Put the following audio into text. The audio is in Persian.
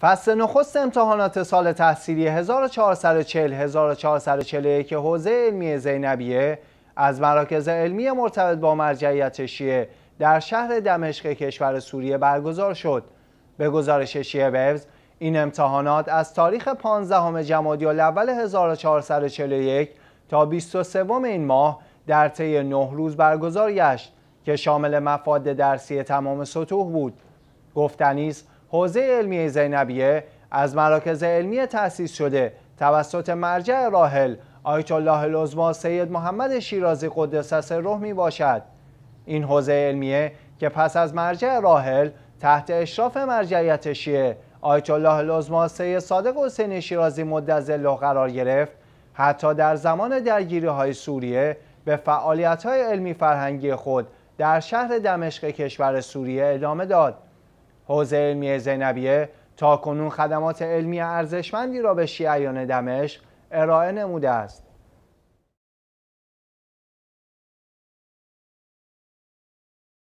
فصل نخست امتحانات سال تحصیلی 1440-1441 که حوزه علمی زینبیه از مراکز علمی مرتبط با مرجعیت شیعه در شهر دمشق کشور سوریه برگزار شد. به گزارش شیعه ویوز این امتحانات از تاریخ 15 جمادی الاول 1441 تا 23 این ماه در طی 9 روز برگزار گشت که شامل مفاد درسی تمام سطوح بود. گفتنیست حوزه علمی زینبیه از مراکز علمی تأسیس شده توسط مرجع راحل آیت الله العظما سید محمد شیرازی قدس روح می باشد این حوزه علمیه که پس از مرجع راحل تحت اشراف مرجعیت شیعه آیت الله العظما سید صادق حسین شیرازی مدت قرار گرفت حتی در زمان درگیری های سوریه به فعالیت های علمی فرهنگی خود در شهر دمشق کشور سوریه ادامه داد حوزه علمی زینبیه تا کنون خدمات علمی ارزشمندی را به شیعیان دمشق ارائه نموده است